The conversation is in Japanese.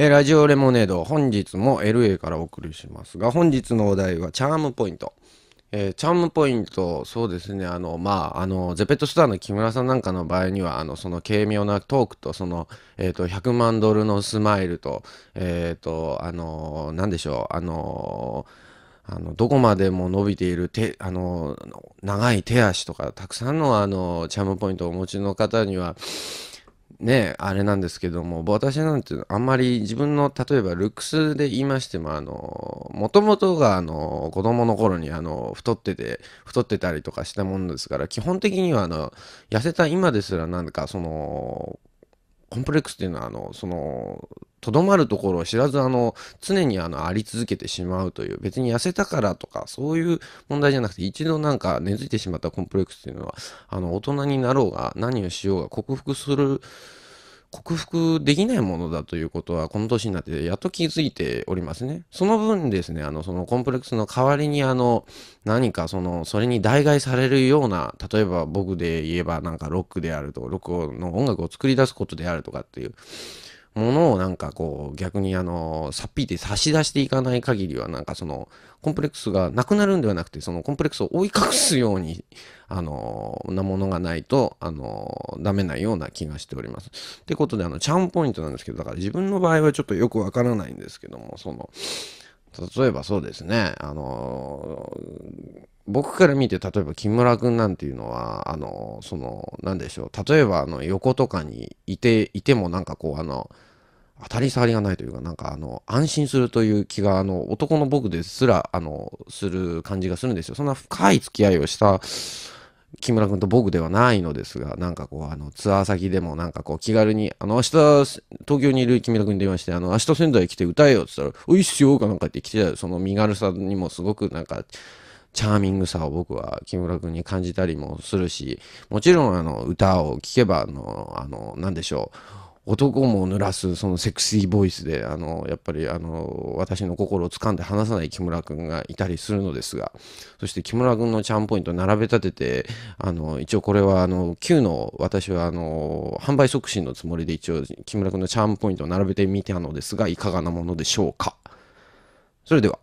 えラジオレモネード本日も LA からお送りしますが本日のお題はチャームポイント、えー、チャームポイントそうですねあのまああのゼペットスターの木村さんなんかの場合にはあのその軽妙なトークとその、えーと、100万ドルのスマイルとえっ、ー、とあのなんでしょうあのあのどこまでも伸びている手あの長い手足とかたくさんのあのチャームポイントをお持ちの方にはね、あれなんですけども、私なんてあんまり自分の、例えばルックスで言いましても、あの、もともとが、あの、子供の頃に、あの、太ってて、太ってたりとかしたもんですから、基本的には、あの、痩せた今ですら、なんか、その、コンプレックスっていうのは、あの、その、とどまるところを知らず、あの、常にあの、あり続けてしまうという、別に痩せたからとか、そういう問題じゃなくて、一度なんか根付いてしまったコンプレックスというのは、あの、大人になろうが、何をしようが、克服する、克服できないものだということは、この年になってやっと気づいておりますね。その分ですね、あの、そのコンプレックスの代わりに、あの、何かその、それに代替されるような、例えば僕で言えばなんかロックであると、ロックの音楽を作り出すことであるとかっていう、ものをなんかこう逆にあの、さっぴいて差し出していかない限りはなんかその、コンプレックスがなくなるんではなくて、そのコンプレックスを追い隠すように、あの、なものがないと、あの、ダメなような気がしております。ってことであの、チャームポイントなんですけど、だから自分の場合はちょっとよくわからないんですけども、その、例えばそうですね、あのー、僕から見て、例えば木村君なんていうのは、あのー、その、何でしょう、例えばあの横とかにいて、いてもなんかこう、あの、当たり障りがないというか、なんかあの、安心するという気が、あの、男の僕ですら、あの、する感じがするんですよ。そんな深い付き合いをした、木村君と僕ではないのですが、なんかこう、あの、ツアー先でもなんかこう、気軽に、あの、明日、東京にいる木村君に電話して、あの、明日仙台来て歌えよって言ったら、おいっすよかなんかって来てたその身軽さにもすごくなんか、チャーミングさを僕は木村君に感じたりもするし、もちろんあの、歌を聴けば、あの、あの、なんでしょう。男も濡らすそのセクシーボイスであのやっぱりあの私の心を掴んで離さない木村君がいたりするのですがそして木村君のチャームポイントを並べ立ててあの一応これはあの9の私はあの販売促進のつもりで一応木村君のチャームポイントを並べてみたのですがいかがなものでしょうかそれでは。